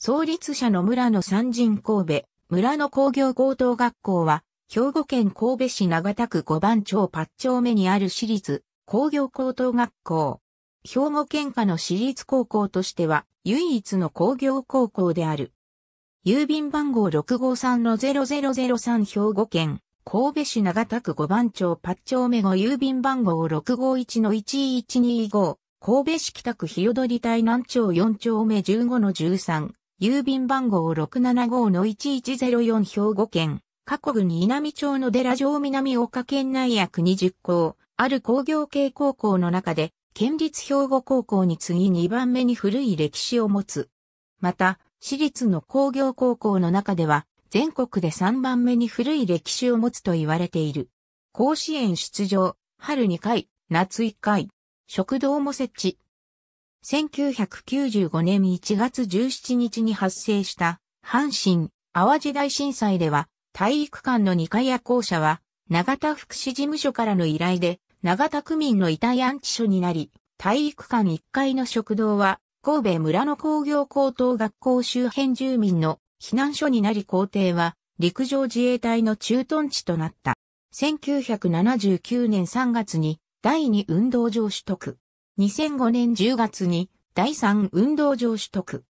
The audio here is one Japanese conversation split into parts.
創立者の村野三人神戸、村野工業高等学校は、兵庫県神戸市長田区五番町八丁目にある私立工業高等学校。兵庫県下の私立高校としては、唯一の工業高校である。郵便番号653-0003兵庫県、神戸市長田区五番町八丁目後郵便番号651-11225、神戸市北区日踊り隊南町4丁目15-13、郵便番号675-1104兵庫県、過去郡稲美町の寺城南岡県内約20校、ある工業系高校の中で、県立兵庫高校に次2番目に古い歴史を持つ。また、私立の工業高校の中では、全国で3番目に古い歴史を持つと言われている。甲子園出場、春2回、夏1回、食堂も設置。1995年1月17日に発生した阪神・淡路大震災では体育館の2階や校舎は長田福祉事務所からの依頼で長田区民の遺体安置所になり体育館1階の食堂は神戸村の工業高等学校周辺住民の避難所になり校庭は陸上自衛隊の駐屯地となった。1979年3月に第二運動場取得。2005年10月に第3運動場取得。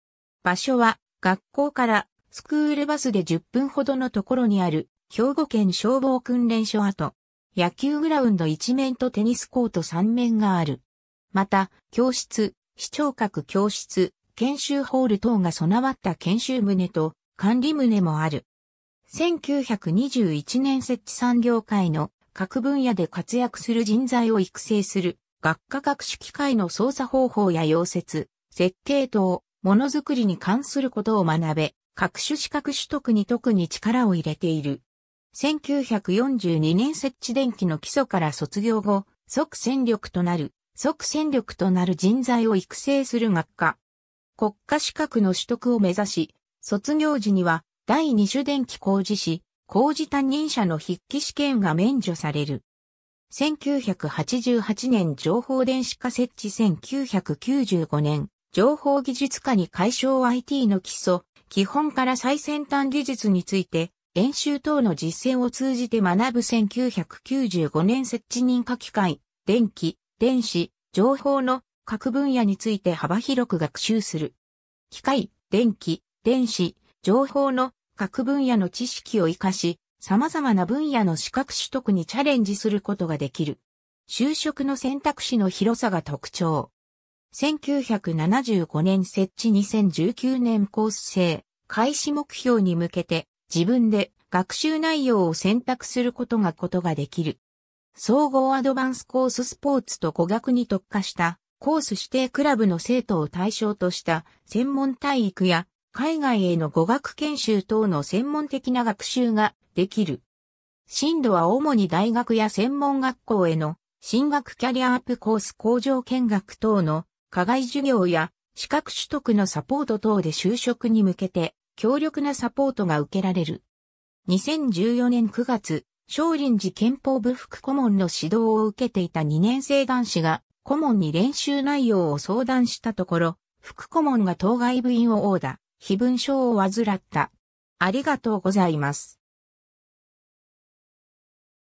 場所は学校からスクールバスで10分ほどのところにある兵庫県消防訓練所跡。野球グラウンド1面とテニスコート3面がある。また、教室、視聴覚教室、研修ホール等が備わった研修棟と管理棟もある。1921年設置産業界の各分野で活躍する人材を育成する学科学機械の操作方法や溶接、設計等、ものづくりに関することを学べ、各種資格取得に特に力を入れている。1942年設置電気の基礎から卒業後、即戦力となる、即戦力となる人材を育成する学科。国家資格の取得を目指し、卒業時には第二種電気工事士、工事担任者の筆記試験が免除される。1988年情報電子化設置1995年、情報技術化に解消 IT の基礎、基本から最先端技術について、演習等の実践を通じて学ぶ1995年設置認可機械、電気、電子、情報の各分野について幅広く学習する。機械、電気、電子、情報の各分野の知識を活かし、様々な分野の資格取得にチャレンジすることができる。就職の選択肢の広さが特徴。1975年設置2019年コース制、開始目標に向けて自分で学習内容を選択することがことができる。総合アドバンスコーススポーツと語学に特化したコース指定クラブの生徒を対象とした専門体育や海外への語学研修等の専門的な学習ができる。進度は主に大学や専門学校への進学キャリアアップコース工場見学等の課外授業や資格取得のサポート等で就職に向けて強力なサポートが受けられる。2014年9月、少林寺憲法部副顧問の指導を受けていた2年生男子が顧問に練習内容を相談したところ、副顧問が当該部員を殴打、非分症を患った。ありがとうございます。